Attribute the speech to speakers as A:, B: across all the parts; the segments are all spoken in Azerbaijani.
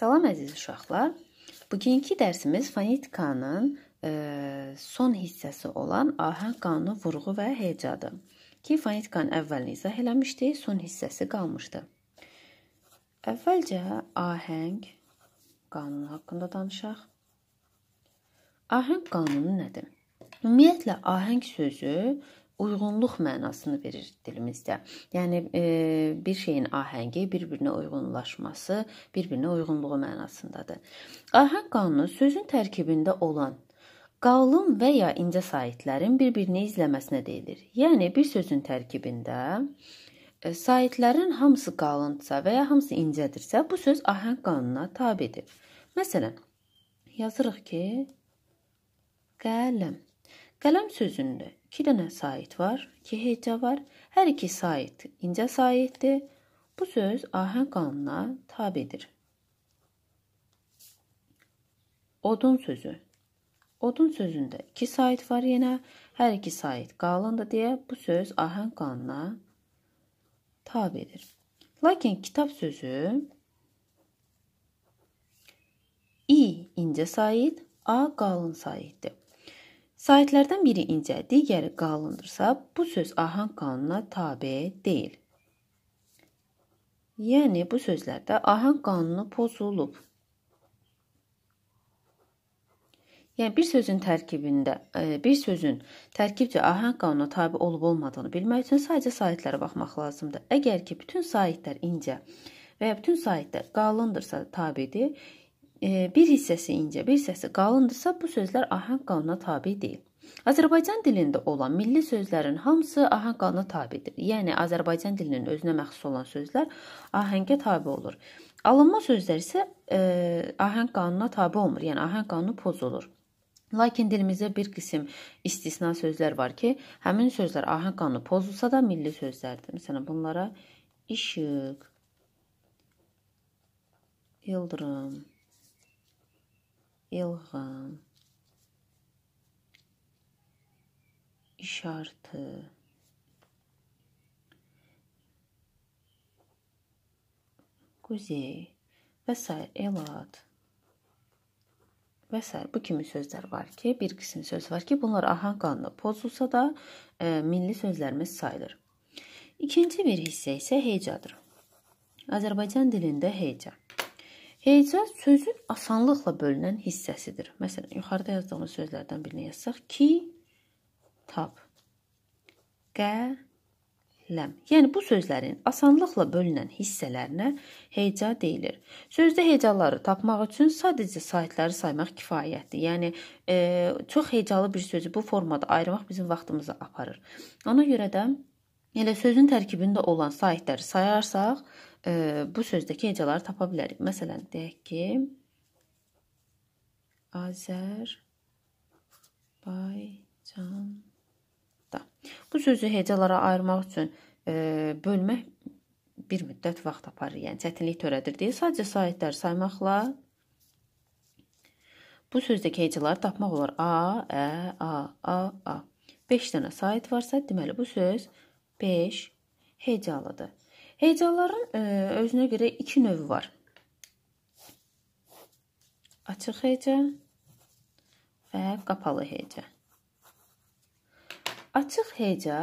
A: Salam əziz uşaqlar. Bugünkü dərsimiz fonetikanın e, son hissəsi olan ahəng qanunu, vurğu və hecadır. Ki fonetikanın əvvəlini izah eləmişdi, son hissəsi qalmışdı. Əvvəlcə ahəng qanunu haqqında danışaq. Ahəng qanunu nədir? Ümumiyyətlə ahəng sözü uyğunluq mənasını verir dilimizdə. Yəni e, bir şeyin ahəngi bir-birinə uyğunlaşması, bir-birinə uyğunluğu mənasındadır. Ahəng qanunu sözün tərkibində olan qalın və ya incə saitlərin bir-birini izləməsinə deyilir. Yəni bir sözün tərkibində e, saitlərin hamısı qalınsa və ya hamısı incədirsə, bu söz ahəng qanununa tabedir. Məsələn, yazırıq ki, qələm. Qələm sözünü İki dənə sait var, iki heca var. Hər iki sait incə saitdir. Bu söz ahəng qanununa tabedir. Odun sözü. Odun sözündə iki sait var yenə. Hər iki sait qalındır deyə bu söz ahəng qanununa tabedir. Lakin kitab sözü i incə sait, a qalın saitdir. Sahitlərdən biri incə, digəri qalındırsa, bu söz ahang qanununa tabe deyil. Yəni bu sözlərdə ahang qanunu pozulub. Yəni bir sözün tərkibində, e, bir sözün tərkibcə ahang qanununa tabe olub-olmadığını bilmək üçün sadəcə sahitlərə baxmaq lazımdır. Əgər ki bütün sahitlər incə və ya bütün sahitlər qalındırsa tabedir, bir hissəsi incə, bir hissəsi qalındırsa, bu sözlər ahəng qanuna tabe deyil. Azərbaycan dilində olan milli sözlərin hamısı ahəng qanuna tabedir. Yəni Azərbaycan dilinin özünə məxsus olan sözlər ahəngə tabe olur. Alınma sözlər isə e, ahəng qanununa tabe olmur, yəni ahəng qanunu pozulur. Lakin dilimizdə bir qism istisna sözlər var ki, həmin sözlər ahəng qanunu pozulsa da milli sözlərdir. Məsələn, bunlara işıq, ildırım ilğım, işartı, quzey və s. elad və s. bu kimi sözlər var ki, bir qism söz var ki, bunlar ahan qanunu pozulsa da e, milli sözlərimiz sayılır. İkinci bir hissə isə hecadır. Azərbaycan dilində heca Heca sözün asanlıqla bölünən hissəsidir. Məsələn, yuxarıda yazdığımız sözlərdən birini yazsaq ki, tab, qələm. Yəni bu sözlərin asanlıqla bölünən hissələrinə heca deyilir. Sözdə hecaları tapmaq üçün sadəcə saytları saymaq kifayətdir. Yəni e, çox hecalı bir sözü bu formada ayırmaq bizim vaxtımızı aparır. Ona görə də Yəni sözün tərkibində olan saitləri sayarsaq, e, bu sözdəki hecaları tapa bilərik. Məsələn, deyək ki, Azərbaycanda. Bu sözü hecalara ayırmaq üçün e, bölmək bir müddət vaxt aparır. Yəni çətinlik törədir deyə sadəcə saitləri saymaqla bu sözdəki hecaları tapmaq olar. A, ə, a, a, a. 5 dənə sait varsa, deməli bu söz 5. Hecalıdır. Hecaların e, özünə görə iki növü var. Açıq heca və qapalı heca. Açıq heca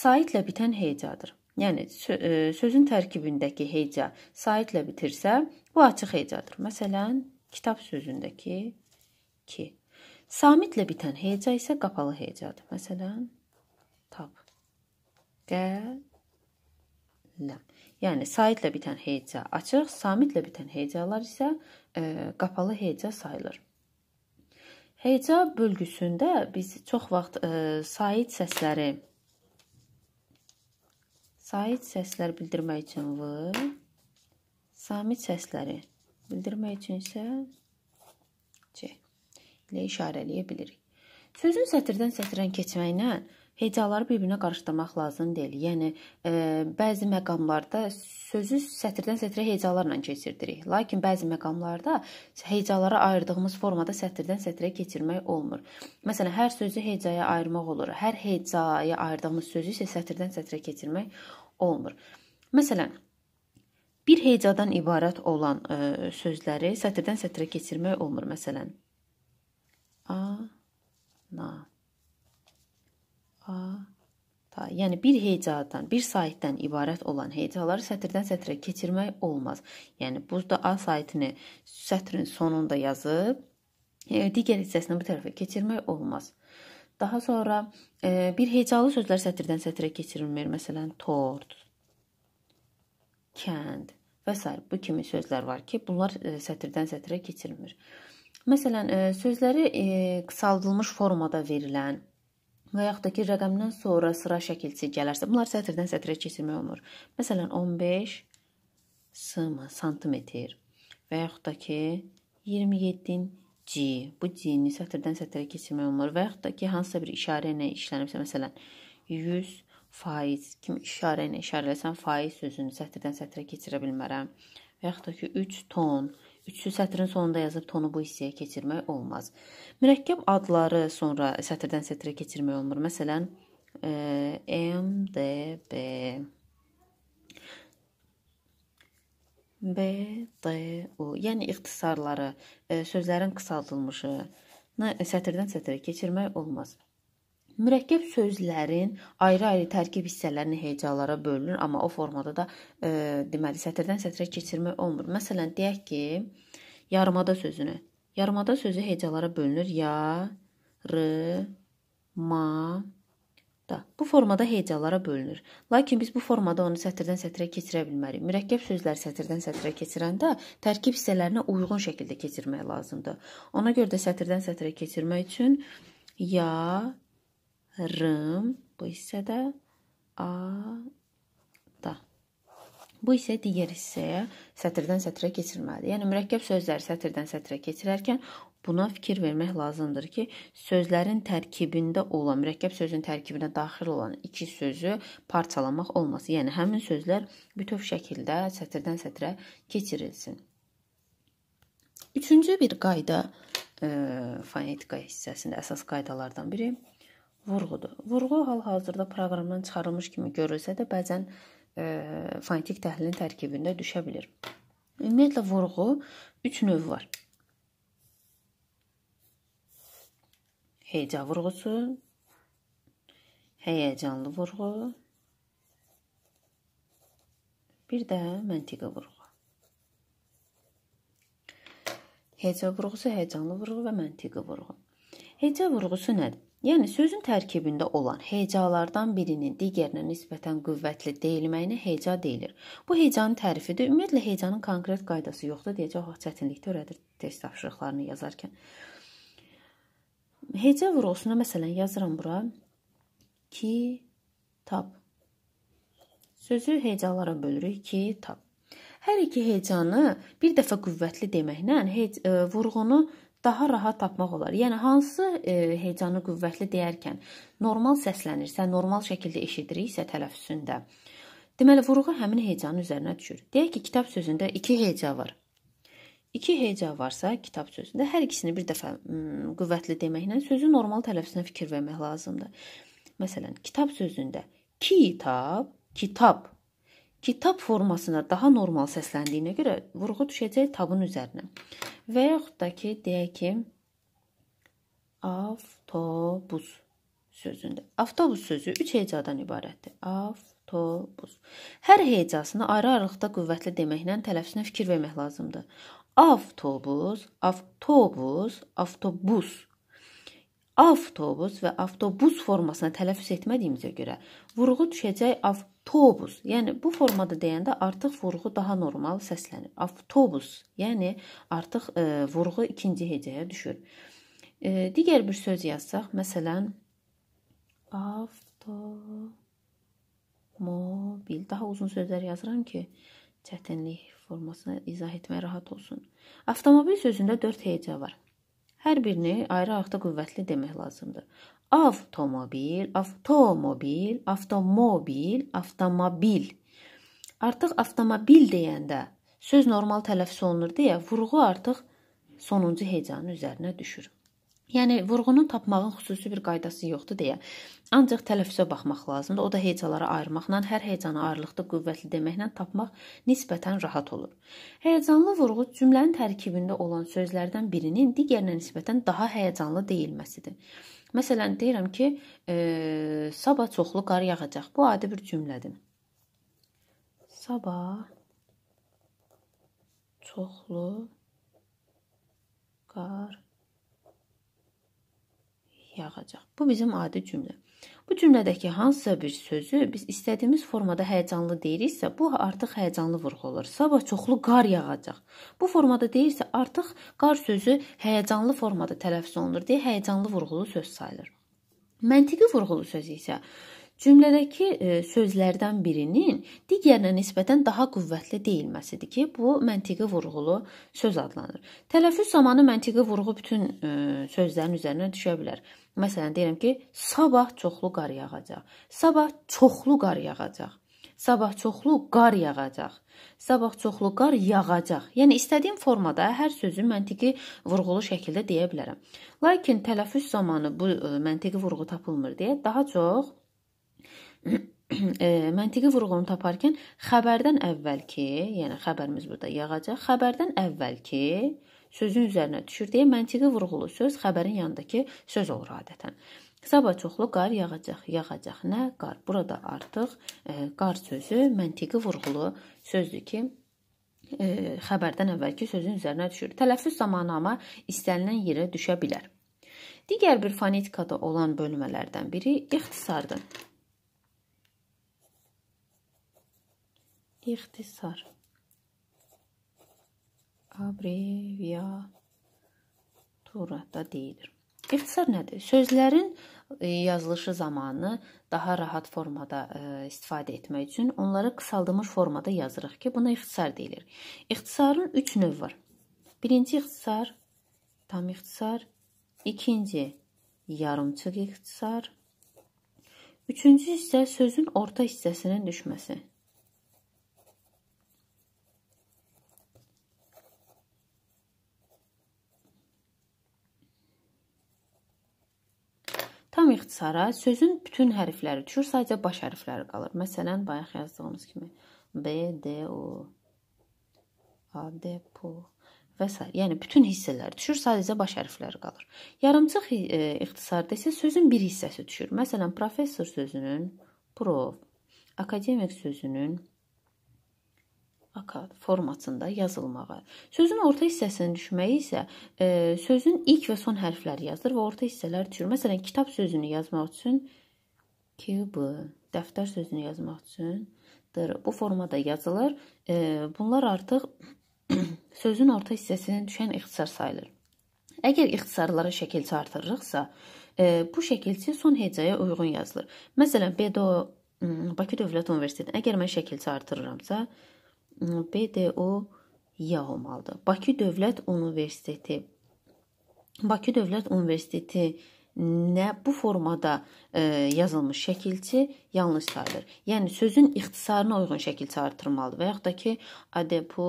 A: saitlə bitən hecadır. Yəni e, sözün tərkibindəki heca saitlə bitirsə, bu açıq hecadır. Məsələn, kitab sözündəki ki. Samitlə bitən heca isə qapalı hecadır. Məsələn, Gələ. Yəni saitlə bitən heca açıq, samitlə bitən hecalar isə ə, e, qapalı heca sayılır. Heca bölgüsündə biz çox vaxt ə, e, sait səsləri sait səslər bildirmək üçün v, samit səsləri bildirmək üçün isə c ilə işarələyə bilirik. Sözün sətirdən sətirən keçməklə hecaları bir-birinə qarışdırmaq lazım deyil. Yəni e, bəzi məqamlarda sözü sətirdən sətrə hecalarla keçirdirik. Lakin bəzi məqamlarda hecalara ayırdığımız formada sətirdən sətrə keçirmək olmur. Məsələn, hər sözü hecaya ayırmaq olur. Hər hecaya ayırdığımız sözü isə sətirdən sətrə keçirmək olmur. Məsələn, bir hecadan ibarət olan ə, e, sözləri sətirdən sətrə keçirmək olmur məsələn. A na fa, ta. Yəni bir hecadan, bir saitdən ibarət olan hecaları sətirdən sətrə keçirmək olmaz. Yəni buzda A saitini sətrin sonunda yazıb e, digər hissəsini bu tərəfə keçirmək olmaz. Daha sonra e, bir hecalı sözlər sətirdən sətrə keçirilmir. Məsələn, tort, kənd və s. bu kimi sözlər var ki, bunlar e, sətirdən sətrə keçirilmir. Məsələn, e, sözləri e, qısaldılmış formada verilən və yaxud da ki, rəqəmdən sonra sıra şəkilsi gələrsə, bunlar sətirdən sətrə keçirmək olmur. Məsələn, 15 sm santimetr və yaxud da ki, 27 C. Bu C-ni sətirdən sətrə keçirmək olmur və yaxud da ki, hansısa bir işarə ilə işlənibsə, məsələn, 100 faiz kimi işarə ilə işarələsəm faiz sözünü sətirdən sətrə keçirə bilmərəm. Və yaxud da ki, 3 ton Üçü sətrin sonunda yazıb tonu bu hissəyə keçirmək olmaz. Mürəkkəb adları sonra sətirdən sətrə keçirmək olmur. Məsələn, e, M, D, B, B, D, U, yəni ixtisarları, e, sözlərin qısaldılmışı sətirdən sətrə keçirmək olmaz. Mürəkkəb sözlərin ayrı-ayrı tərkib hissələrini hecalara bölünür, amma o formada da e, deməli sətirdən sətrə keçirmək olmur. Məsələn, deyək ki, yarımada sözünü. Yarımada sözü hecalara bölünür. Ya, r, ma, da. Bu formada hecalara bölünür. Lakin biz bu formada onu sətirdən sətrə keçirə bilmərik. Mürəkkəb sözləri sətirdən sətrə keçirəndə tərkib hissələrinə uyğun şəkildə keçirmək lazımdır. Ona görə də sətirdən sətrə keçirmək üçün ya, rım, bu hissə də a da. Bu isə digər hissəyə sətirdən sətrə keçirməlidir. Yəni mürəkkəb sözləri sətirdən sətrə keçirərkən buna fikir vermək lazımdır ki, sözlərin tərkibində olan, mürəkkəb sözün tərkibinə daxil olan iki sözü parçalamaq olmasın. Yəni həmin sözlər bütöv şəkildə sətirdən sətrə keçirilsin. Üçüncü bir qayda e, fonetika hissəsində əsas qaydalardan biri vurğudur. Vurğu hal-hazırda proqramdan çıxarılmış kimi görülsə də bəzən e, fonetik təhlilin tərkibində düşə bilər. Ümumiyyətlə vurğu 3 növ var. Heca vurğusu, həyəcanlı vurğu, bir də məntiqi vurğu. Heca vurğusu, həyəcanlı vurğu və məntiqi vurğu. Heca vurğusu nədir? Yəni sözün tərkibində olan hecalardan birinin digərinə nisbətən qüvvətli deyilməyinə heca deyilir. Bu hecanın tərifidir. Ümumiyyətlə hecanın konkret qaydası yoxdur deyəcək vaxt oh, çətinlik törədir test tapşırıqlarını yazarkən. Heca vurğusuna məsələn yazıram bura ki tap. Sözü hecalara bölürük ki tap. Hər iki hecanı bir dəfə qüvvətli deməklə hec e, vurğunu daha rahat tapmaq olar. Yəni hansı e, heyecanı qüvvətli deyərkən normal səslənirsə, normal şəkildə eşidiriksə tələffüzündə. Deməli vurğu həmin heyecanın üzərinə düşür. Deyək ki, kitab sözündə 2 heyeca var. 2 heyeca varsa kitab sözündə hər ikisini bir dəfə m, hmm, qüvvətli deməklə sözü normal tələffüzünə fikir vermək lazımdır. Məsələn, kitab sözündə kitab, kitab ki, tab formasına daha normal səsləndiyinə görə vurğu düşəcək tabın üzərinə. Və yaxud da ki, deyək ki, avtobus sözündə. Avtobus sözü 3 hecadan ibarətdir. Avtobus. Hər hecasını ayrı-ayrılıqda qüvvətli deməklə tələffüzünə fikir vermək lazımdır. Avtobus, avtobus, avtobus. Avtobus və avtobus formasına tələffüz etmədiyimizə görə vurğu düşəcək avtobus Avtobus, yəni bu formada deyəndə artıq vurğu daha normal səslənir. Avtobus, yəni artıq e, vurğu ikinci hecəyə düşür. E, digər bir söz yazsaq, məsələn avtomobil. Daha uzun sözlər yazıram ki, çətinlik formasına izah etmək rahat olsun. Avtomobil sözündə 4 hecə var. Hər birini ayrı-ayrı qüvvətli demək lazımdır avtomobil, avtomobil, avtomobil, avtomobil. Artıq avtomobil deyəndə söz normal tələffüz olunur deyə vurğu artıq sonuncu hecanın üzərinə düşür. Yəni vurğunu tapmağın xüsusi bir qaydası yoxdur deyə. Ancaq tələffüzə baxmaq lazımdır. O da hecalara ayırmaqla, hər hecanı ayrılıqda qüvvətli deməklə tapmaq nisbətən rahat olur. Həyecanlı vurğu cümlənin tərkibində olan sözlərdən birinin digərinə nisbətən daha həyecanlı deyilməsidir. Məsələn deyirəm ki, e, sabah çoxlu qar yağacaq. Bu adi bir cümlədir. Sabah çoxlu qar yağacaq. Bu bizim adi cümlə. Bu cümlədəki hansısa bir sözü biz istədiyimiz formada həyecanlı deyiriksə, bu artıq həyecanlı vurğu olur. Sabah çoxlu qar yağacaq. Bu formada deyirsə, artıq qar sözü həyecanlı formada tələffüz olunur deyə həyecanlı vurğulu söz sayılır. Məntiqi vurğulu söz isə Cümlədəki e, sözlərdən birinin digərinə nisbətən daha qüvvətli deyilməsidir ki, bu məntiqi vurğulu söz adlanır. Tələffüz zamanı məntiqi vurğu bütün e, sözlərin üzərinə düşə bilər. Məsələn, deyirəm ki, sabah çoxlu qar yağacaq. Sabah çoxlu qar yağacaq. Sabah çoxlu qar yağacaq. Sabah çoxlu qar yağacaq. Yəni istədiyim formada hər sözü məntiqi vurğulu şəkildə deyə bilərəm. Lakin tələffüz zamanı bu e, məntiqi vurğu tapılmır deyə daha çox e, məntiqi vurğunu taparkən xəbərdən əvvəlki, yəni xəbərimiz burada yağacaq, xəbərdən əvvəlki sözün üzərinə düşür deyə məntiqi vurğulu söz xəbərin yanındakı söz olur adətən. Sabah çoxlu qar yağacaq. Yağacaq nə? Qar. Burada artıq e, qar sözü məntiqi vurğulu sözdür ki, e, xəbərdən əvvəlki sözün üzərinə düşür. Tələffüz zamanı amma istənilən yerə düşə bilər. Digər bir fonetikada olan bölmələrdən biri ixtisardır. İxtisar Abreviaturada deyilir. İxtisar nədir? Sözlərin e, yazılışı zamanı daha rahat formada e, istifadə etmək üçün onları qısaldılmış formada yazırıq ki, buna ixtisar deyilir. İxtisarın 3 növü var. Birinci ixtisar, tam ixtisar, ikinci yarımçıq ixtisar, üçüncü isə sözün orta hissəsinin düşməsi. Tam ixtisara sözün bütün hərfləri düşür, sadəcə baş hərfləri qalır. Məsələn, bayaq yazdığımız kimi B, D, O, A, D, P və s. Yəni bütün hissələr düşür, sadəcə baş hərfləri qalır. Yarımçıq e, ixtisarda isə sözün bir hissəsi düşür. Məsələn, professor sözünün prof, akademik sözünün akad formasında yazılmağı. Sözün orta hissəsini düşməyi isə e, sözün ilk və son hərfləri yazılır və orta hissələr düşür. Məsələn, kitab sözünü yazmaq üçün kb, dəftər sözünü yazmaq üçün dr. Bu formada yazılır. E, bunlar artıq sözün orta hissəsinə düşən ixtisar sayılır. Əgər ixtisarlara şəkilçi artırırıqsa, e, bu şəkilçi son hecəyə uyğun yazılır. Məsələn, BDO Bakı Dövlət Universiteti. Əgər mən şəkilçi artırıramsa, e, BDO-ya olmalıdır. Bakı Dövlət Universiteti Bakı Dövlət Universiteti nə bu formada e, yazılmış şəkilçi yanlış sayılır. Yəni sözün ixtisarına uyğun şəkilçi artırmalıdır və yaxud da ki ADPU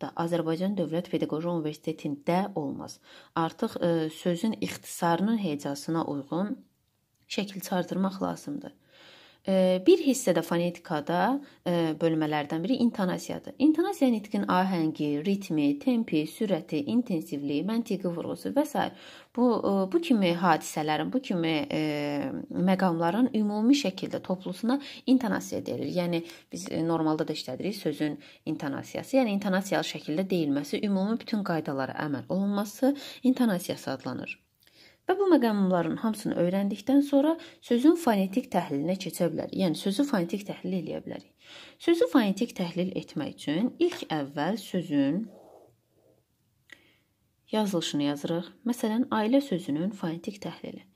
A: da Azərbaycan Dövlət Pedaqoji Universitetində olmaz. Artıq e, sözün ixtisarının hecasına uyğun şəkilçi artırmaq lazımdır. Bir hissədə fonetikada e, bölmələrdən biri intonasiyadır. İntonasiya nitqin ahəngi, ritmi, tempi, sürəti, intensivliyi, məntiqi vurğusu və s. bu e, bu kimi hadisələrin, bu kimi e, məqamların ümumi şəkildə toplusuna intonasiya deyilir. Yəni biz normalda da işlədirik sözün intonasiyası, yəni intonasiyalı şəkildə deyilməsi, ümumi bütün qaydalara əməl olunması intonasiyası adlanır. Və bu məqamların hamısını öyrəndikdən sonra sözün fonetik təhlilinə keçə bilərik. Yəni sözü fonetik təhlil edə bilərik. Sözü fonetik təhlil etmək üçün ilk əvvəl sözün yazılışını yazırıq. Məsələn, ailə sözünün fonetik təhlili.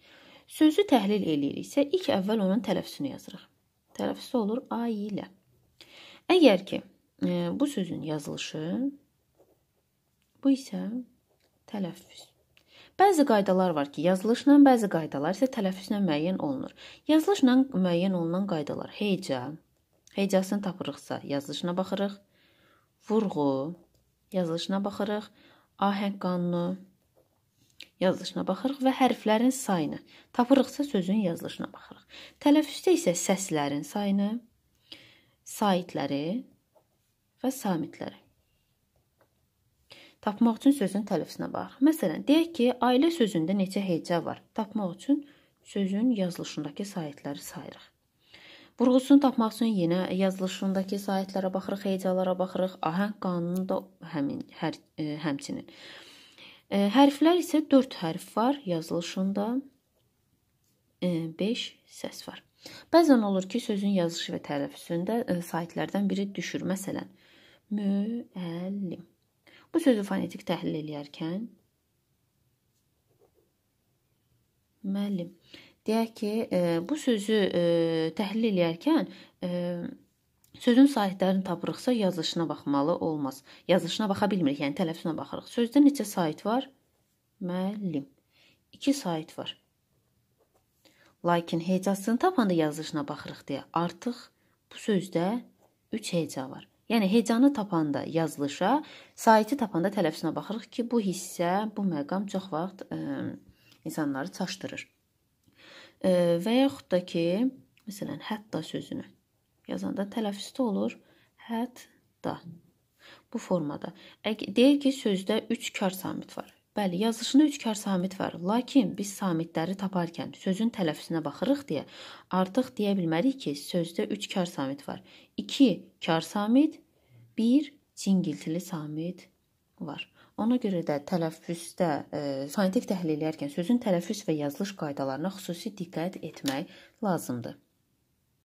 A: Sözü təhlil eləyiriksə, ilk əvvəl onun tələffüsünü yazırıq. Tələffüsü olur ailə. Əgər ki, e, bu sözün yazılışı bu isə tələffüs Bəzi qaydalar var ki, yazılışla, bəzi qaydalar isə tələffüzlə müəyyən olunur. Yazılışla müəyyən olunan qaydalar: heca, hecasını tapırıqsa, yazılışına baxırıq. Vurğu, yazılışına baxırıq. Ahəng qanunu, yazılışına baxırıq və hərflərin sayını. Tapırıqsa sözün yazılışına baxırıq. Tələffüzdə isə səslərin sayını, saitləri və samitləri Tapmaq üçün sözün tələffüzünə bax. Məsələn, deyək ki, ailə sözündə neçə heca var? Tapmaq üçün sözün yazılışındakı sahitləri sayırıq. Vurğusunu tapmaq üçün yenə yazılışındakı sahitlərə baxırıq, hecalara baxırıq, ahəng qanunu da həmin hər e, həmçinin. E, hərflər isə 4 hərf var yazılışında. 5 e, səs var. Bəzən olur ki, sözün yazılışı və tələffüzündə e, sahitlərdən biri düşür. Məsələn, müəllim Bu sözü fonetik təhlil eləyərkən müəllim deyək ki, e, bu sözü e, təhlil eləyərkən e, Sözün sahitlərini tapırıqsa yazılışına baxmalı olmaz. Yazılışına baxa bilmirik, yəni tələffüzünə baxırıq. Sözdə neçə sahit var? Müəllim. 2 sahit var. Lakin hecasını tapanda yazılışına baxırıq deyə artıq bu sözdə 3 heca var. Yəni heyecanı tapanda yazılışa, saiti tapanda tələffüzünə baxırıq ki, bu hissə, bu məqam çox vaxt ə, e, insanları çaşdırır. Ə, e, və yaxud da ki, məsələn, hətta sözünü yazanda tələffüzdə olur hətta. Bu formada. Deyir ki, sözdə 3 kar samit var. Bəli, yazışında üçkar samit var. Lakin biz samitləri taparkən sözün tələffüzünə baxırıq deyə artıq deyə bilmərik ki, sözdə üçkar samit var. 2 kar samit, 1 cingiltili samit var. Ona görə də tələffüzdə e, fonetik təhlil edərkən sözün tələffüz və yazılış qaydalarına xüsusi diqqət etmək lazımdır.